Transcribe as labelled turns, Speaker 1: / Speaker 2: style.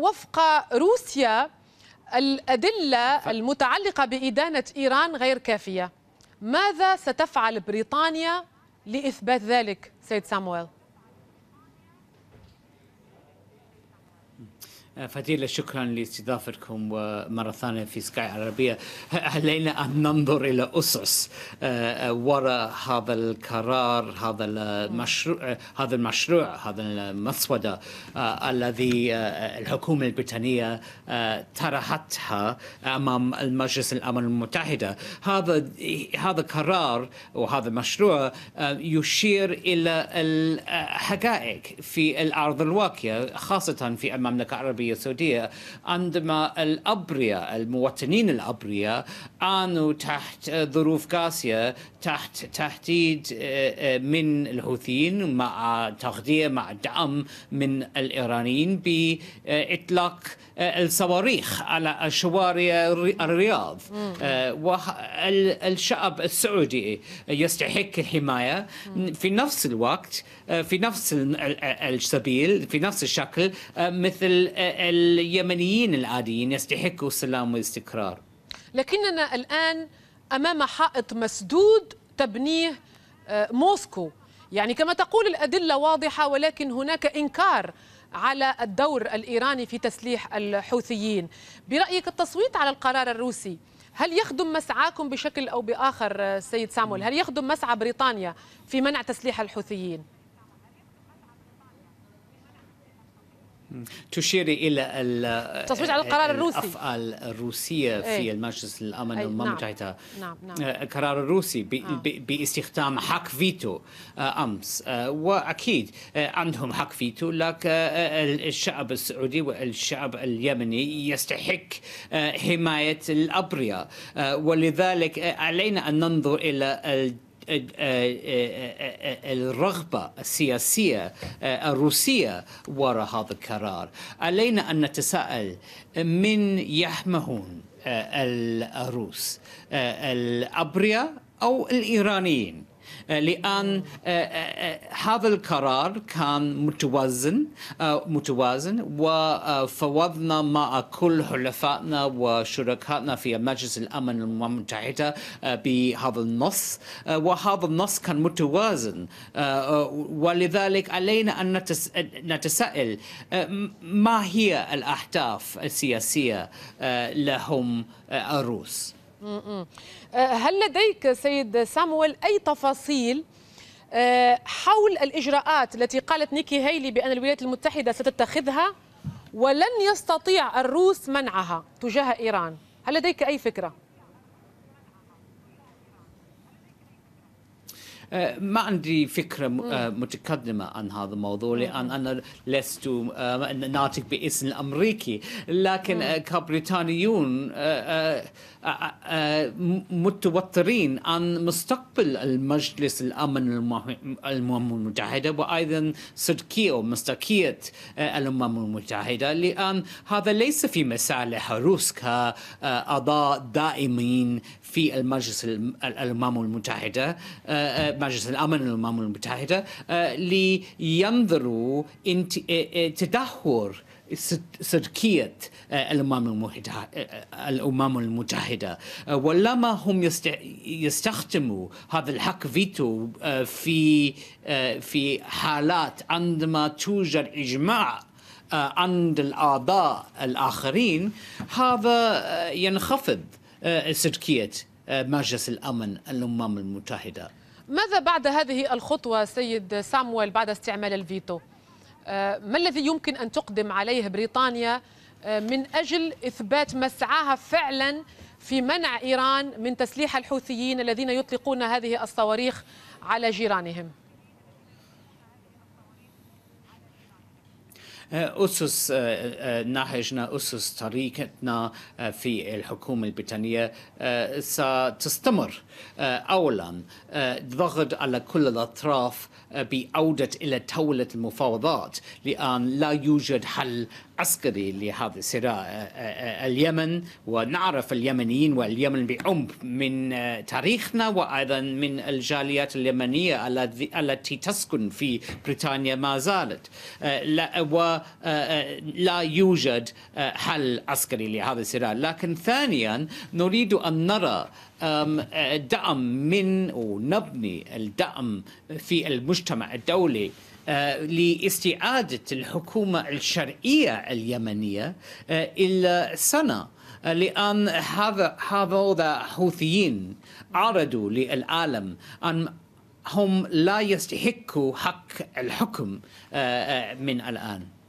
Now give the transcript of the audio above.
Speaker 1: وفق روسيا الأدلة المتعلقة بإدانة إيران غير كافية ماذا ستفعل بريطانيا لإثبات ذلك سيد سامويل؟
Speaker 2: آه، فتيلة شكرا لاستضافتكم ومرة ثانية في سكاي عربية علينا أن ننظر إلى أسس آه، آه، وراء هذا القرار هذا المشروع هذا المشروع هذا المسودة الذي الحكومة البريطانية طرحتها أمام المجلس الأمم المتحدة هذا هذا القرار وهذا المشروع يشير إلى الحقائق في الأرض الواقية خاصة في المملكة العربية العربية السعودية عندما الأبرياء المواطنين الأبرياء عانوا تحت ظروف قاسية تحت تهديد آه، آه، من الحوثيين مع تغذية مع دعم من الإيرانيين بإطلاق آه، الصواريخ على شوارع الرياض والشعب السعودي يستحق الحماية في نفس الوقت في نفس السبيل في نفس الشكل مثل اليمنيين العاديين يستحقوا السلام والاستقرار
Speaker 1: لكننا الآن أمام حائط مسدود تبنيه آه، موسكو يعني كما تقول الأدلة واضحة ولكن هناك إنكار على الدور الإيراني في تسليح الحوثيين برأيك التصويت على القرار الروسي هل يخدم مسعاكم بشكل أو بآخر آه، سيد سامول هل يخدم مسعى بريطانيا في منع تسليح الحوثيين؟
Speaker 2: تشير الى التصويت على القرار الروسي الافعال الروسيه في ايه؟ المجلس الامن إيه، نعم. الامم المتحده نعم نعم القرار آه، الروسي آه. باستخدام حق فيتو آه، امس واكيد عندهم حق فيتو لكن الشعب السعودي والشعب اليمني يستحق حمايه الابرياء ولذلك علينا ان ننظر الى الرغبة السياسية آه، الروسية وراء هذا القرار علينا أن نتساءل من يحمهون آه، الروس آه، الأبرياء أو الإيرانيين آه، لأن آه، آه، هذا القرار كان متوازن متوازن وفوضنا مع كل حلفائنا وشركائنا في مجلس الأمن الأمم المتحدة بهذا النص وهذا النص كان متوازن ولذلك علينا أن نتساءل ما هي الأهداف السياسية لهم الروس؟
Speaker 1: آه، هل لديك سيد سامويل أي تفاصيل آه، حول الإجراءات التي قالت نيكي هيلي بأن الولايات المتحدة ستتخذها ولن يستطيع الروس منعها تجاه إيران هل لديك أي فكرة؟
Speaker 2: آه، ما عندي فكرة آه، متقدمة عن هذا الموضوع لأن أنا لست ناطق باسم الأمريكي لكن آه، كبريطانيون متوترين عن مستقبل المجلس الأمن الأمم المتحدة وأيضا صدقية ومصداقيه الأمم المتحدة لأن هذا ليس في مصالح روس كأعضاء دائمين في المجلس الأمم المتحدة مجلس الأمن الامم المتحدة لينظروا تدهور سركية الأمم المتحدة ولما هم يستخدموا هذا الحق فيتو آه، في آه، في حالات عندما توجد إجماع آه، عند الأعضاء الآخرين هذا ينخفض سركية مجلس الأمن الأمم المتحدة
Speaker 1: ماذا بعد هذه الخطوة سيد سامويل بعد استعمال الفيتو؟ آه، ما الذي يمكن أن تقدم عليه بريطانيا آه، من أجل إثبات مسعاها فعلا في منع إيران من تسليح الحوثيين الذين يطلقون هذه الصواريخ على جيرانهم؟
Speaker 2: آه، أسس آه، آه، نهجنا أسس طريقتنا في الحكومة البريطانية ستستمر أولا ضغط على كل الأطراف بعودة إلى طاولة المفاوضات لأن لا يوجد حل عسكري لهذا الصراع اليمن ونعرف اليمنيين واليمن بعمق من تاريخنا وأيضا من الجاليات اليمنية التي تسكن في بريطانيا ما زالت و لا يوجد حل عسكري لهذا الصراع لكن ثانيا نريد أن نرى دعم من ونبني الدعم في المجتمع الدولي أه، لاستعادة الحكومة الشرعية اليمنية أه، إلى سنة أه، لأن هذا هذا حوثيين عرضوا للعالم أن هم لا يستحقوا حق الحكم من الآن